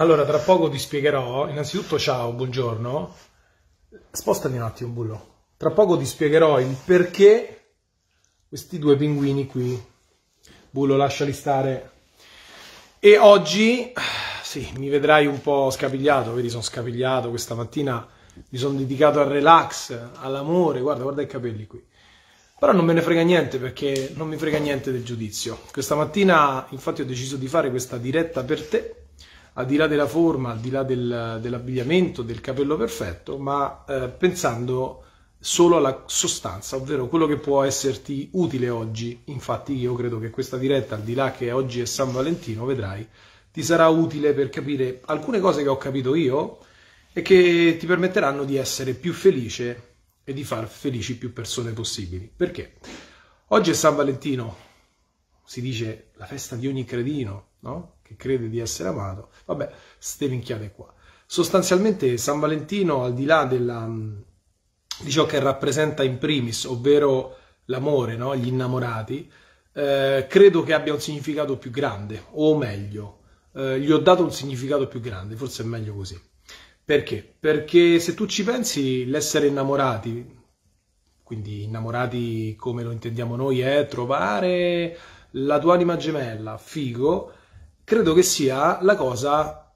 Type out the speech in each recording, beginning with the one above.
Allora, tra poco ti spiegherò. Innanzitutto, ciao, buongiorno. Spostati un attimo, Bullo. Tra poco ti spiegherò il perché questi due pinguini qui. Bullo, lasciali stare. E oggi, sì, mi vedrai un po' scapigliato, vedi, sono scapigliato questa mattina. Mi sono dedicato al relax, all'amore. Guarda, guarda i capelli qui. Però non me ne frega niente perché non mi frega niente del giudizio. Questa mattina, infatti, ho deciso di fare questa diretta per te al di là della forma, al di là del, dell'abbigliamento, del capello perfetto, ma eh, pensando solo alla sostanza, ovvero quello che può esserti utile oggi. Infatti io credo che questa diretta, al di là che oggi è San Valentino, vedrai, ti sarà utile per capire alcune cose che ho capito io e che ti permetteranno di essere più felice e di far felici più persone possibili. Perché? Oggi è San Valentino, si dice la festa di ogni credino, no? che crede di essere amato, vabbè, ste minchiate qua. Sostanzialmente San Valentino, al di là della, mm, di ciò che rappresenta in primis, ovvero l'amore, no? gli innamorati, eh, credo che abbia un significato più grande, o meglio, eh, gli ho dato un significato più grande, forse è meglio così. Perché? Perché se tu ci pensi, l'essere innamorati, quindi innamorati come lo intendiamo noi, è trovare la tua anima gemella, figo, credo che sia la cosa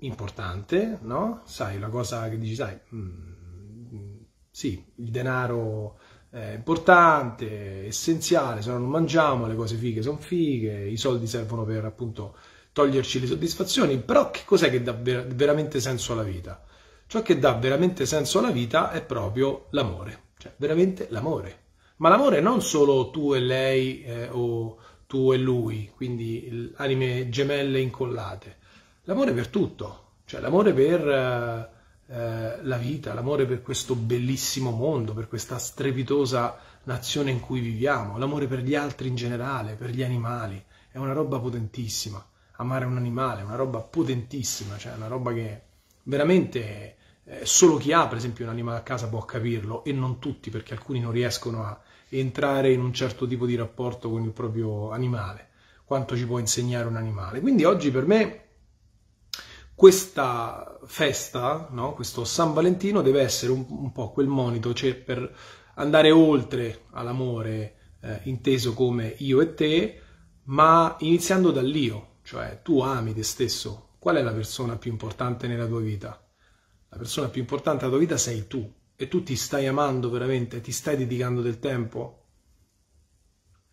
importante, no? Sai, la cosa che dici, sai, mm, sì, il denaro è importante, essenziale, se no non mangiamo, le cose fighe sono fighe, i soldi servono per appunto toglierci le soddisfazioni, però che cos'è che dà ver- veramente senso alla vita? Ciò che dà veramente senso alla vita è proprio l'amore, cioè veramente l'amore. Ma l'amore non solo tu e lei eh, o tu e lui, quindi anime gemelle incollate. L'amore per tutto, cioè l'amore per eh, eh, la vita, l'amore per questo bellissimo mondo, per questa strepitosa nazione in cui viviamo, l'amore per gli altri in generale, per gli animali, è una roba potentissima. Amare un animale è una roba potentissima, cioè una roba che veramente eh, solo chi ha per esempio un animale a casa può capirlo e non tutti perché alcuni non riescono a entrare in un certo tipo di rapporto con il proprio animale, quanto ci può insegnare un animale. Quindi oggi per me questa festa, no? questo San Valentino, deve essere un, un po' quel monito, cioè per andare oltre all'amore eh, inteso come io e te, ma iniziando dall'io, oh, cioè tu ami te stesso. Qual è la persona più importante nella tua vita? La persona più importante della tua vita sei tu e tu ti stai amando veramente, ti stai dedicando del tempo,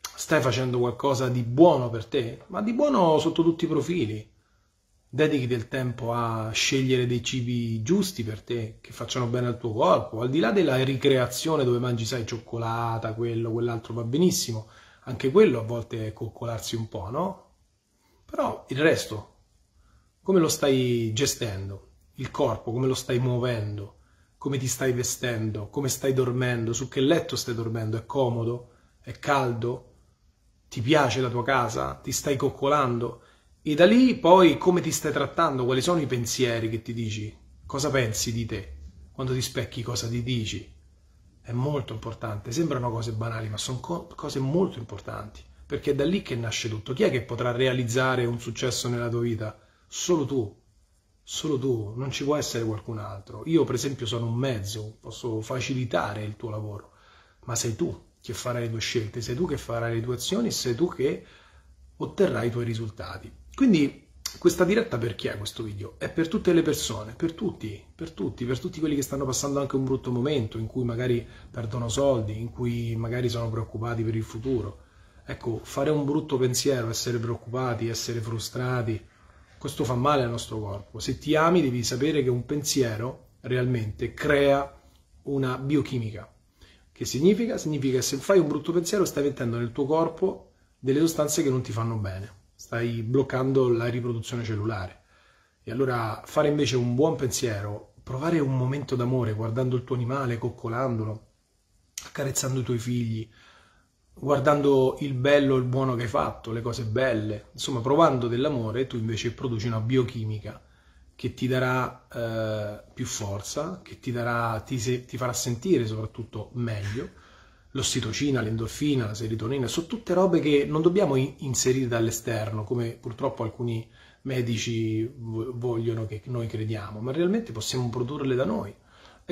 stai facendo qualcosa di buono per te, ma di buono sotto tutti i profili. Dedichi del tempo a scegliere dei cibi giusti per te, che facciano bene al tuo corpo, al di là della ricreazione dove mangi, sai, cioccolata, quello, quell'altro va benissimo, anche quello a volte è coccolarsi un po', no? Però il resto, come lo stai gestendo? Il corpo, come lo stai muovendo? come ti stai vestendo, come stai dormendo, su che letto stai dormendo, è comodo, è caldo, ti piace la tua casa, ti stai coccolando e da lì poi come ti stai trattando, quali sono i pensieri che ti dici, cosa pensi di te, quando ti specchi cosa ti dici. È molto importante, sembrano cose banali, ma sono co cose molto importanti, perché è da lì che nasce tutto. Chi è che potrà realizzare un successo nella tua vita? Solo tu solo tu, non ci può essere qualcun altro. Io per esempio sono un mezzo, posso facilitare il tuo lavoro, ma sei tu che farai le tue scelte, sei tu che farai le tue azioni, sei tu che otterrai i tuoi risultati. Quindi questa diretta per chi è questo video? È per tutte le persone, per tutti, per tutti, per tutti quelli che stanno passando anche un brutto momento, in cui magari perdono soldi, in cui magari sono preoccupati per il futuro. Ecco, fare un brutto pensiero, essere preoccupati, essere frustrati, questo fa male al nostro corpo. Se ti ami devi sapere che un pensiero realmente crea una biochimica. Che significa? Significa che se fai un brutto pensiero stai mettendo nel tuo corpo delle sostanze che non ti fanno bene, stai bloccando la riproduzione cellulare. E allora fare invece un buon pensiero, provare un momento d'amore guardando il tuo animale, coccolandolo, accarezzando i tuoi figli, guardando il bello, il buono che hai fatto, le cose belle, insomma provando dell'amore tu invece produci una biochimica che ti darà eh, più forza, che ti, darà, ti, se, ti, farà sentire soprattutto meglio, l'ossitocina, l'endorfina, la serotonina, sono tutte robe che non dobbiamo inserire dall'esterno, come purtroppo alcuni medici vogliono che noi crediamo, ma realmente possiamo produrle da noi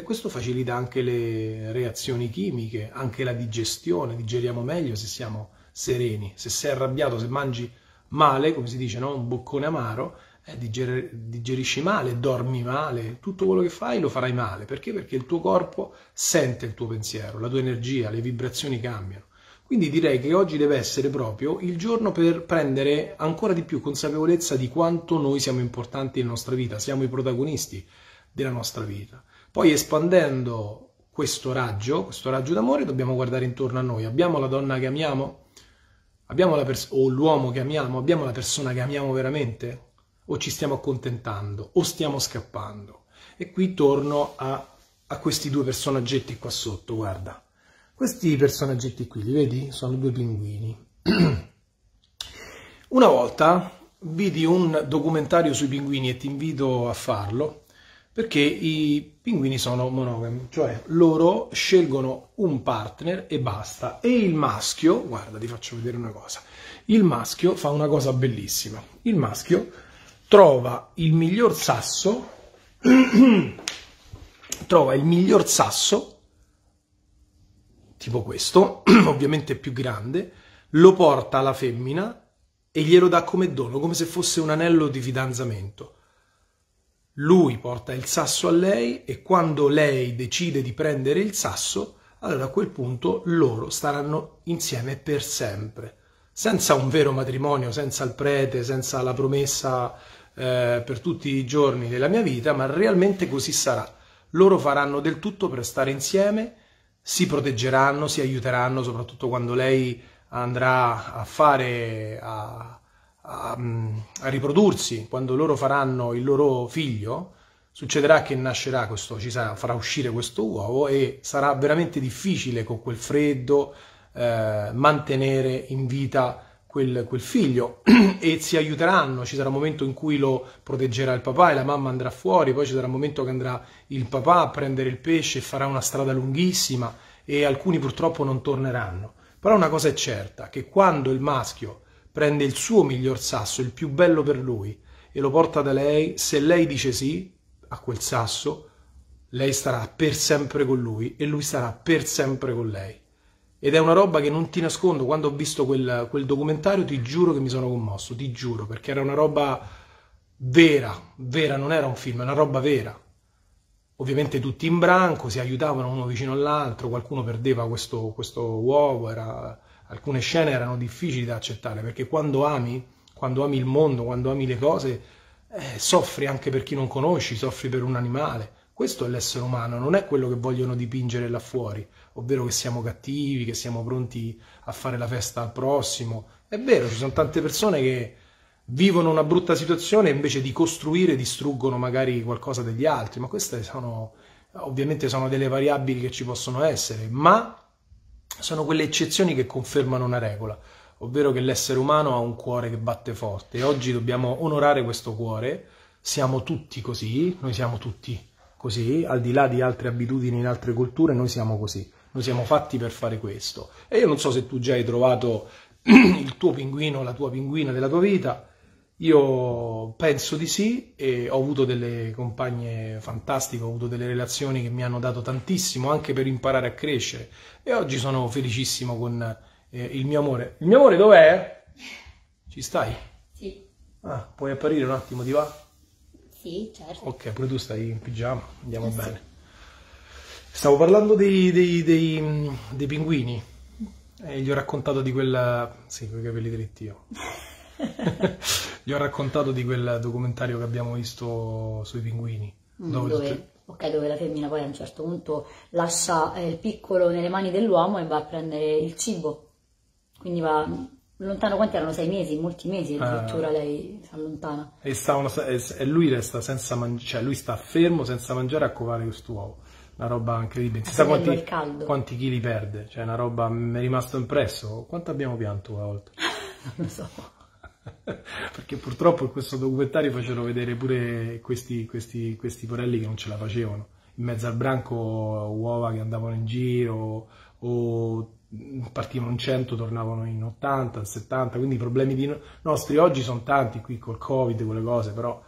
e questo facilita anche le reazioni chimiche, anche la digestione, digeriamo meglio se siamo sereni, se sei arrabbiato, se mangi male, come si dice, no? un boccone amaro, eh, diger digerisci male, dormi male, tutto quello che fai lo farai male, perché? Perché il tuo corpo sente il tuo pensiero, la tua energia, le vibrazioni cambiano. Quindi direi che oggi deve essere proprio il giorno per prendere ancora di più consapevolezza di quanto noi siamo importanti nella nostra vita, siamo i protagonisti della nostra vita. Poi espandendo questo raggio, questo raggio d'amore, dobbiamo guardare intorno a noi. Abbiamo la donna che amiamo? Abbiamo pers- o l'uomo che amiamo? Abbiamo la persona che amiamo veramente? O ci stiamo accontentando? O stiamo scappando? E qui torno a, a questi due personaggetti qua sotto, guarda. Questi personaggetti qui, li vedi? Sono due pinguini. Una volta vidi un documentario sui pinguini e ti invito a farlo perché i pinguini sono monogami, cioè loro scelgono un partner e basta. E il maschio, guarda, ti faccio vedere una cosa, il maschio fa una cosa bellissima. Il maschio trova il miglior sasso, trova il miglior sasso, tipo questo, ovviamente più grande, lo porta alla femmina e glielo dà come dono, come se fosse un anello di fidanzamento. Lui porta il sasso a lei e quando lei decide di prendere il sasso, allora a quel punto loro staranno insieme per sempre, senza un vero matrimonio, senza il prete, senza la promessa eh, per tutti i giorni della mia vita, ma realmente così sarà. Loro faranno del tutto per stare insieme, si proteggeranno, si aiuteranno, soprattutto quando lei andrà a fare, a, a, ehm, a riprodursi, quando loro faranno il loro figlio, succederà che nascerà questo, ci sarà, farà uscire questo uovo e sarà veramente difficile con quel freddo eh, mantenere in vita quel, quel figlio e si aiuteranno, ci sarà un momento in cui lo proteggerà il papà e la mamma andrà fuori, poi ci sarà un momento che andrà il papà a prendere il pesce e farà una strada lunghissima e alcuni purtroppo non torneranno. Però una cosa è certa, che quando il maschio prende il suo miglior sasso, il più bello per lui, e lo porta da lei, se lei dice sì a quel sasso, lei starà per sempre con lui e lui sarà per sempre con lei. Ed è una roba che non ti nascondo, quando ho visto quel, quel documentario ti giuro che mi sono commosso, ti giuro, perché era una roba vera, vera, non era un film, era una roba vera. Ovviamente tutti in branco, si aiutavano uno vicino all'altro, qualcuno perdeva questo, questo uovo, era alcune scene erano difficili da accettare perché quando ami, quando ami il mondo, quando ami le cose, eh, soffri anche per chi non conosci, soffri per un animale. Questo è l'essere umano, non è quello che vogliono dipingere là fuori, ovvero che siamo cattivi, che siamo pronti a fare la festa al prossimo. È vero, ci sono tante persone che vivono una brutta situazione e invece di costruire distruggono magari qualcosa degli altri, ma queste sono ovviamente sono delle variabili che ci possono essere, ma sono quelle eccezioni che confermano una regola, ovvero che l'essere umano ha un cuore che batte forte e oggi dobbiamo onorare questo cuore, siamo tutti così, noi siamo tutti così, al di là di altre abitudini in altre culture, noi siamo così, noi siamo fatti per fare questo. E io non so se tu già hai trovato il tuo pinguino, la tua pinguina della tua vita, io penso di sì e ho avuto delle compagne fantastiche, ho avuto delle relazioni che mi hanno dato tantissimo anche per imparare a crescere e oggi sono felicissimo con eh, il mio amore. Il mio amore dov'è? Ci stai? Sì. Ah, puoi apparire un attimo, ti va? Sì, certo. Ok, pure tu stai in pigiama, andiamo sì. bene. Stavo parlando dei, dei, dei, dei pinguini e eh, gli ho raccontato di quella... sì, con i capelli dritti io. Gli ho raccontato di quel documentario che abbiamo visto sui pinguini. Mm, dove, dove, ok, dove la femmina poi a un certo punto lascia eh, il piccolo nelle mani dell'uomo e va a prendere il cibo. Quindi va lontano quanti erano? Sei mesi, molti mesi eh. addirittura eh, lei si allontana. E, stavano, e, lui resta senza mangiare, cioè lui sta fermo senza mangiare a covare questo uovo. Una roba incredibile. Si sa quanti, quanti chili perde, cioè una roba mi è rimasto impresso. Quanto abbiamo pianto una volta? non lo so. perché purtroppo in questo documentario facevano vedere pure questi, questi, questi porelli che non ce la facevano in mezzo al branco uova che andavano in giro o partivano in 100 tornavano in 80, 70 quindi i problemi no nostri oggi sono tanti qui col covid quelle cose però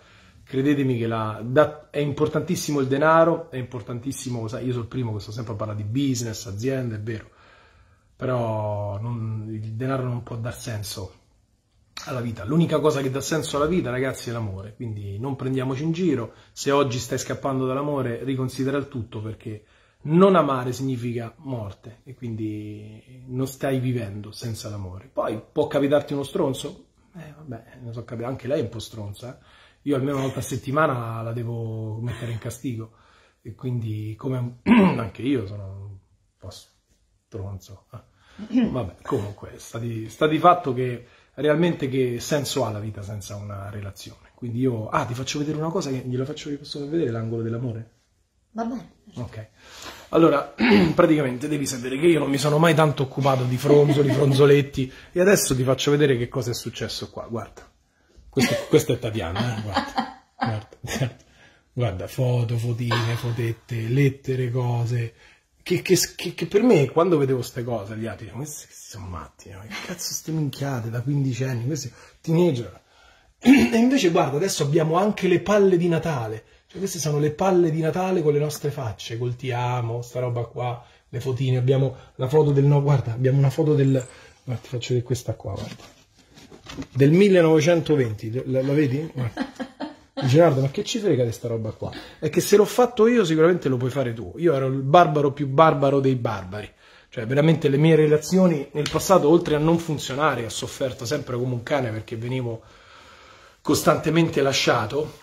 credetemi che la, da, è importantissimo il denaro è importantissimo sai, io sono il primo che sto sempre a parlare di business aziende è vero però non, il denaro non può dar senso alla vita. L'unica cosa che dà senso alla vita, ragazzi, è l'amore. Quindi non prendiamoci in giro. Se oggi stai scappando dall'amore, riconsidera il tutto perché non amare significa morte e quindi non stai vivendo senza l'amore. Poi può capitarti uno stronzo? Eh, vabbè, ne so capire, anche lei è un po' stronza. Eh? Io almeno una volta a settimana la devo mettere in castigo e quindi come anche io sono un po' stronzo. Eh. Vabbè, comunque sta di fatto che realmente che senso ha la vita senza una relazione. Quindi io, ah, ti faccio vedere una cosa che gliela faccio posso vedere l'angolo dell'amore? Va bene. Ok. Allora, praticamente devi sapere che io non mi sono mai tanto occupato di fronzoli, fronzoletti e adesso ti faccio vedere che cosa è successo qua. Guarda. Questo, questo è Tatiana, eh? guarda, guarda, guarda, foto, fotine, fotette, lettere, cose, che, che, che, che, per me, quando vedevo queste cose, gli altri dicevano, questi sono matti, eh? ma che cazzo ste minchiate da 15 anni, questi teenager. E invece, guarda, adesso abbiamo anche le palle di Natale. Cioè, queste sono le palle di Natale con le nostre facce, col ti amo, sta roba qua, le fotine. Abbiamo la foto del... No, guarda, abbiamo una foto del... Guarda, ti faccio vedere questa qua, guarda. Del 1920, la, la vedi? Guarda. Gerardo, ma che ci frega di sta roba qua? È che se l'ho fatto io, sicuramente lo puoi fare tu. Io ero il barbaro più barbaro dei barbari. Cioè, veramente le mie relazioni nel passato, oltre a non funzionare, ho sofferto sempre come un cane perché venivo costantemente lasciato,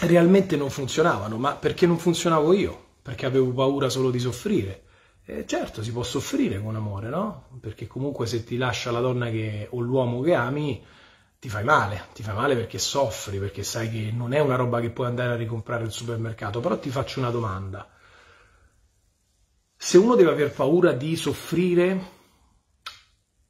realmente non funzionavano. Ma perché non funzionavo io? Perché avevo paura solo di soffrire. E certo, si può soffrire con amore, no? Perché comunque se ti lascia la donna che, o l'uomo che ami, ti fai male, ti fai male perché soffri, perché sai che non è una roba che puoi andare a ricomprare al supermercato, però ti faccio una domanda. Se uno deve aver paura di soffrire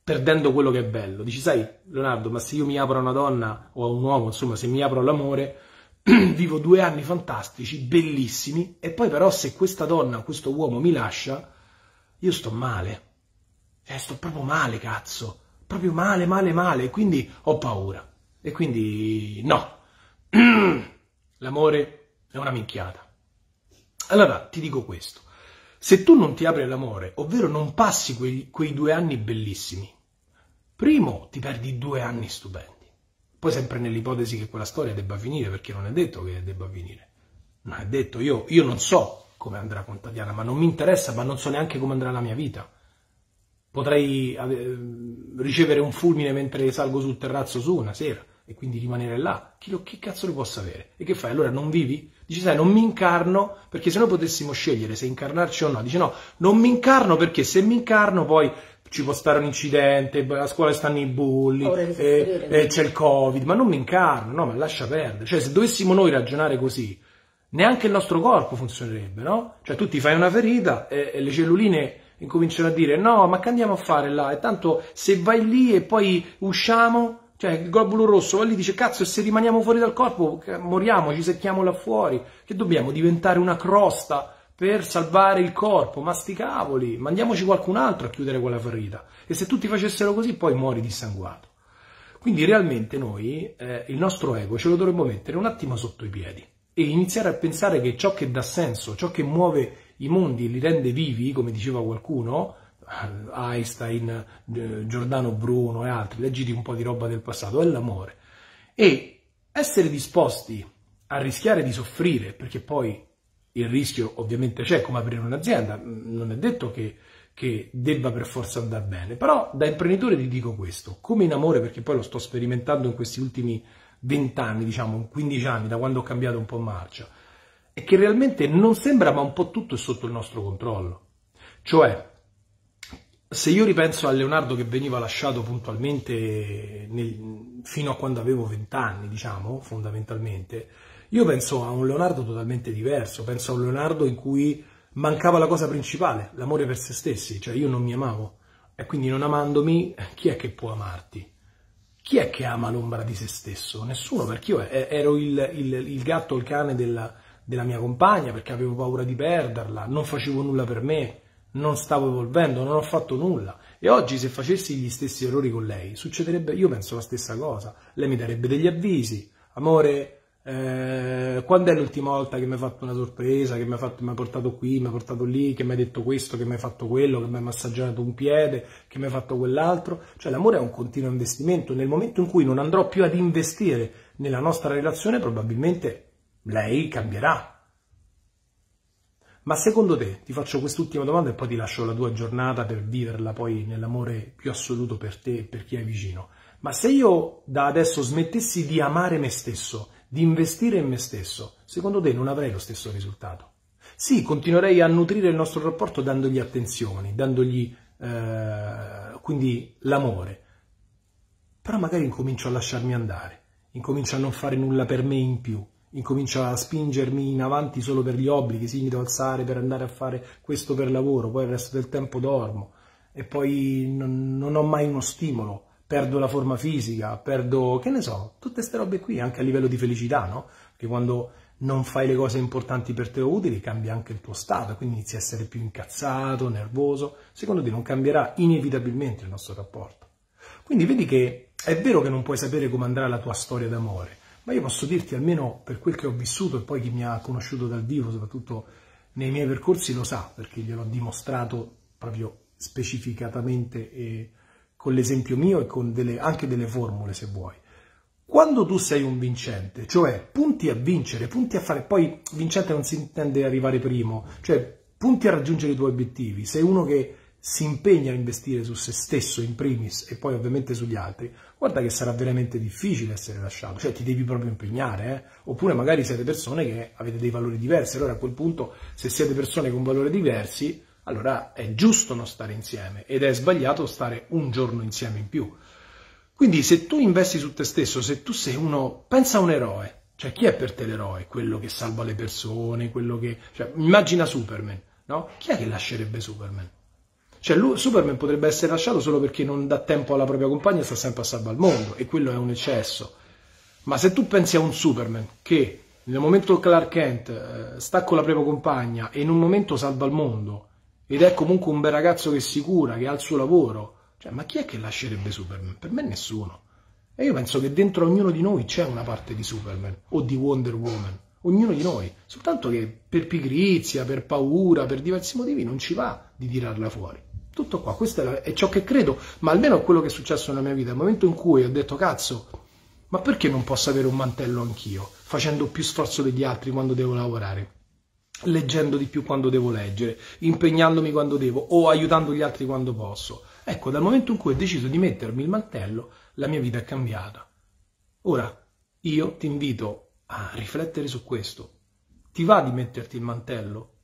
perdendo quello che è bello, dici sai Leonardo, ma se io mi apro a una donna o a un uomo, insomma, se mi apro all'amore, vivo due anni fantastici, bellissimi, e poi però se questa donna o questo uomo mi lascia, io sto male. Cioè, sto proprio male, cazzo proprio male, male, male, e quindi ho paura. E quindi no, l'amore è una minchiata. Allora ti dico questo, se tu non ti apri all'amore, ovvero non passi quei, quei due anni bellissimi, primo ti perdi due anni stupendi, poi sempre nell'ipotesi che quella storia debba finire, perché non è detto che debba finire, non è detto, io, io non so come andrà con Tatiana, ma non mi interessa, ma non so neanche come andrà la mia vita. Potrei ricevere un fulmine mentre salgo sul terrazzo su una sera e quindi rimanere là, chi, lo, chi cazzo lo può sapere? E che fai? Allora non vivi? Dici, sai, non mi incarno perché se noi potessimo scegliere se incarnarci o no, dici no, non mi incarno perché se mi incarno poi ci può stare un incidente, a scuola stanno i bulli, eh, e, e eh, c'è il covid, ma non mi incarno, no, ma lascia perdere. Cioè, se dovessimo noi ragionare così, neanche il nostro corpo funzionerebbe, no? Cioè, tu ti fai una ferita e, e le celluline incominciano a dire no, ma che andiamo a fare là? E tanto se vai lì e poi usciamo, cioè il globulo rosso va lì e dice cazzo e se rimaniamo fuori dal corpo moriamo, ci secchiamo là fuori, che dobbiamo diventare una crosta per salvare il corpo, ma sti cavoli, mandiamoci qualcun altro a chiudere quella ferita. E se tutti facessero così poi muori dissanguato. Quindi realmente noi eh, il nostro ego ce lo dovremmo mettere un attimo sotto i piedi e iniziare a pensare che ciò che dà senso, ciò che muove i mondi li rende vivi, come diceva qualcuno, eh, Einstein, eh, Giordano Bruno e altri, leggiti un po' di roba del passato, è l'amore. E essere disposti a rischiare di soffrire, perché poi il rischio ovviamente c'è come aprire un'azienda, mm, non è detto che, che debba per forza andare bene, però da imprenditore ti dico questo, come in amore, perché poi lo sto sperimentando in questi ultimi 20 anni, diciamo 15 anni, da quando ho cambiato un po' marcia, è che realmente non sembra, ma un po' tutto è sotto il nostro controllo. Cioè, se io ripenso a Leonardo che veniva lasciato puntualmente nel, fino a quando avevo 20 anni, diciamo, fondamentalmente, io penso a un Leonardo totalmente diverso, penso a un Leonardo in cui mancava la cosa principale, l'amore per se stessi, cioè io non mi amavo e quindi non amandomi chi è che può amarti? Chi è che ama l'ombra di se stesso? Nessuno, perché io ero il, il, il gatto, il cane della, della mia compagna perché avevo paura di perderla, non facevo nulla per me, non stavo evolvendo, non ho fatto nulla. E oggi se facessi gli stessi errori con lei, succederebbe, io penso la stessa cosa. Lei mi darebbe degli avvisi, amore, eh, quando è l'ultima volta che mi ha fatto una sorpresa, che mi ha portato qui, mi ha portato lì, che mi ha detto questo, che mi ha fatto quello, che mi ha massaggiato un piede, che mi ha fatto quell'altro? Cioè l'amore è un continuo investimento. Nel momento in cui non andrò più ad investire nella nostra relazione, probabilmente lei cambierà. Ma secondo te, ti faccio quest'ultima domanda e poi ti lascio la tua giornata per viverla poi nell'amore più assoluto per te e per chi è vicino. Ma se io da adesso smettessi di amare me stesso, di investire in me stesso, secondo te non avrei lo stesso risultato? Sì, continuerei a nutrire il nostro rapporto dandogli attenzioni, dandogli eh, quindi l'amore, però magari incomincio a lasciarmi andare, incomincio a non fare nulla per me in più, incomincia a spingermi in avanti solo per gli obblighi, sì, mi devo alzare per andare a fare questo per lavoro, poi il resto del tempo dormo e poi non, non ho mai uno stimolo, perdo la forma fisica, perdo, che ne so, tutte queste robe qui, anche a livello di felicità, no? Perché quando non fai le cose importanti per te o utili, cambia anche il tuo stato, quindi inizi a essere più incazzato, nervoso. Secondo te non cambierà inevitabilmente il nostro rapporto. Quindi vedi che è vero che non puoi sapere come andrà la tua storia d'amore, ma io posso dirti, almeno per quel che ho vissuto e poi chi mi ha conosciuto dal vivo, soprattutto nei miei percorsi, lo sa, perché gliel'ho dimostrato proprio specificatamente e con l'esempio mio e con delle, anche delle formule, se vuoi. Quando tu sei un vincente, cioè punti a vincere, punti a fare, poi vincente non si intende arrivare primo, cioè punti a raggiungere i tuoi obiettivi, sei uno che si impegna a investire su se stesso in primis e poi ovviamente sugli altri, guarda che sarà veramente difficile essere lasciato, cioè ti devi proprio impegnare, eh? oppure magari siete persone che avete dei valori diversi, allora a quel punto se siete persone con valori diversi, allora è giusto non stare insieme ed è sbagliato stare un giorno insieme in più. Quindi se tu investi su te stesso, se tu sei uno, pensa a un eroe, cioè chi è per te l'eroe? Quello che salva le persone, quello che... Cioè, immagina Superman, no? Chi è che lascerebbe Superman? Cioè, Superman potrebbe essere lasciato solo perché non dà tempo alla propria compagna e sta sempre a salvo al mondo, e quello è un eccesso. Ma se tu pensi a un Superman che nel momento Clark Kent eh, sta con la propria compagna e in un momento salva il mondo, ed è comunque un bel ragazzo che si cura, che ha il suo lavoro, cioè, ma chi è che lascerebbe Superman? Per me nessuno. E io penso che dentro ognuno di noi c'è una parte di Superman o di Wonder Woman, ognuno di noi, soltanto che per pigrizia, per paura, per diversi motivi non ci va di tirarla fuori. Tutto qua, questo è ciò che credo, ma almeno è quello che è successo nella mia vita, il momento in cui ho detto cazzo, ma perché non posso avere un mantello anch'io, facendo più sforzo degli altri quando devo lavorare? leggendo di più quando devo leggere, impegnandomi quando devo o aiutando gli altri quando posso. Ecco, dal momento in cui ho deciso di mettermi il mantello, la mia vita è cambiata. Ora, io ti invito a riflettere su questo. Ti va di metterti il mantello?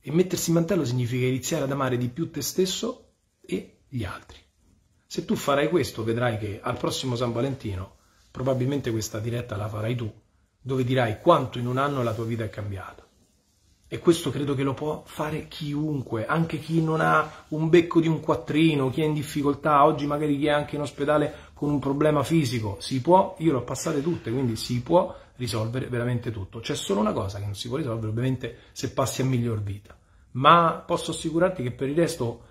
E mettersi in mantello significa iniziare ad amare di più te stesso e gli altri. Se tu farai questo, vedrai che al prossimo San Valentino, probabilmente questa diretta la farai tu, dove dirai quanto in un anno la tua vita è cambiata. E questo credo che lo può fare chiunque, anche chi non ha un becco di un quattrino, chi è in difficoltà, oggi magari chi è anche in ospedale con un problema fisico. Si può, io l'ho passate tutte, quindi si può risolvere veramente tutto. C'è solo una cosa che non si può risolvere, ovviamente se passi a miglior vita, ma posso assicurarti che per il resto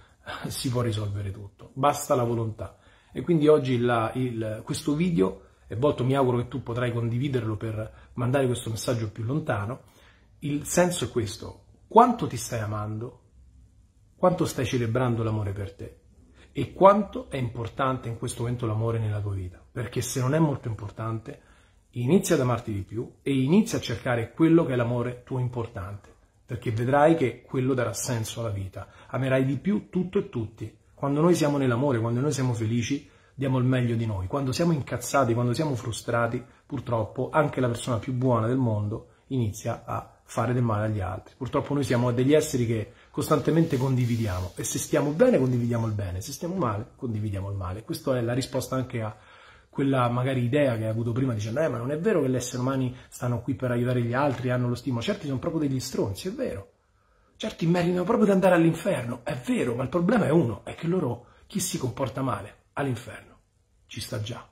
eh, si può risolvere tutto, basta la volontà. E quindi oggi la, il, questo video è volto, mi auguro che tu potrai condividerlo per mandare questo messaggio più lontano. Il senso è questo, quanto ti stai amando, quanto stai celebrando l'amore per te e quanto è importante in questo momento l'amore nella tua vita, perché se non è molto importante Inizia ad amarti di più e inizia a cercare quello che è l'amore tuo importante, perché vedrai che quello darà senso alla vita. Amerai di più tutto e tutti. Quando noi siamo nell'amore, quando noi siamo felici, diamo il meglio di noi. Quando siamo incazzati, quando siamo frustrati, purtroppo anche la persona più buona del mondo inizia a fare del male agli altri. Purtroppo noi siamo degli esseri che costantemente condividiamo e se stiamo bene condividiamo il bene, se stiamo male condividiamo il male. Questa è la risposta anche a quella magari idea che hai avuto prima dicendo eh ma non è vero che gli esseri umani stanno qui per aiutare gli altri, hanno lo stimolo, certi sono proprio degli stronzi, è vero, certi meritano proprio di andare all'inferno, è vero, ma il problema è uno, è che loro chi si comporta male all'inferno ci sta già.